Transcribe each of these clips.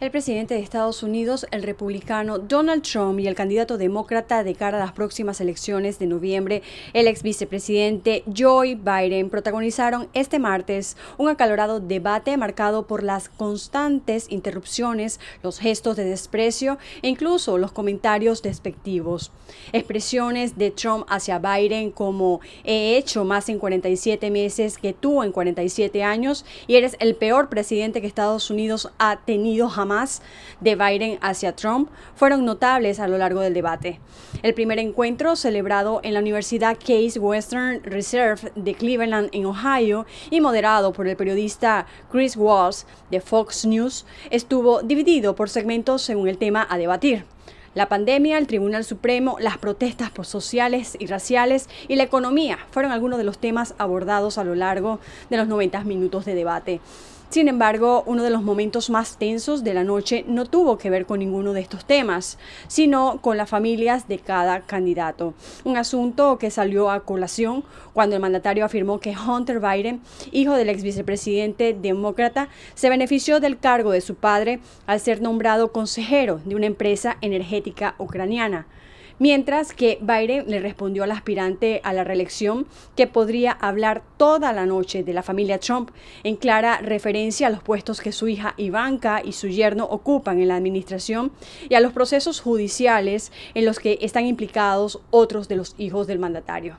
El presidente de Estados Unidos, el republicano Donald Trump y el candidato demócrata de cara a las próximas elecciones de noviembre, el ex vicepresidente Joe Biden, protagonizaron este martes un acalorado debate marcado por las constantes interrupciones, los gestos de desprecio e incluso los comentarios despectivos. Expresiones de Trump hacia Biden como he hecho más en 47 meses que tú en 47 años y eres el peor presidente que Estados Unidos ha tenido jamás de Biden hacia Trump fueron notables a lo largo del debate. El primer encuentro, celebrado en la Universidad Case Western Reserve de Cleveland, en Ohio, y moderado por el periodista Chris Walsh de Fox News, estuvo dividido por segmentos según el tema a debatir la pandemia, el Tribunal Supremo, las protestas sociales y raciales y la economía fueron algunos de los temas abordados a lo largo de los 90 minutos de debate. Sin embargo, uno de los momentos más tensos de la noche no tuvo que ver con ninguno de estos temas, sino con las familias de cada candidato. Un asunto que salió a colación cuando el mandatario afirmó que Hunter Biden, hijo del ex vicepresidente demócrata, se benefició del cargo de su padre al ser nombrado consejero de una empresa energética ucraniana mientras que Biden le respondió al aspirante a la reelección que podría hablar toda la noche de la familia Trump, en clara referencia a los puestos que su hija Ivanka y su yerno ocupan en la administración y a los procesos judiciales en los que están implicados otros de los hijos del mandatario.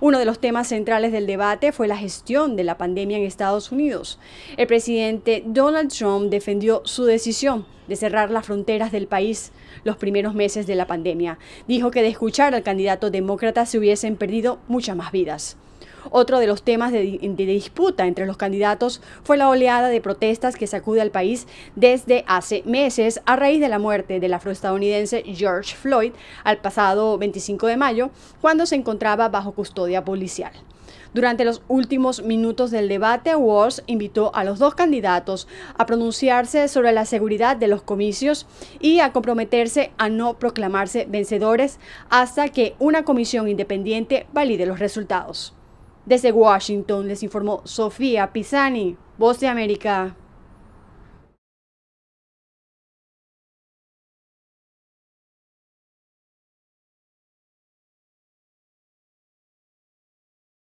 Uno de los temas centrales del debate fue la gestión de la pandemia en Estados Unidos. El presidente Donald Trump defendió su decisión de cerrar las fronteras del país los primeros meses de la pandemia. Dijo que de escuchar al candidato demócrata se hubiesen perdido muchas más vidas. Otro de los temas de, disputa entre los candidatos fue la oleada de protestas que sacude al país desde hace meses a raíz de la muerte del afroestadounidense George Floyd al pasado 25 de mayo, cuando se encontraba bajo custodia policial. Durante los últimos minutos del debate, Walsh invitó a los dos candidatos a pronunciarse sobre la seguridad de los comicios y a comprometerse a no proclamarse vencedores hasta que una comisión independiente valide los resultados. Desde Washington les informó Sofía Pisani, Voz de América.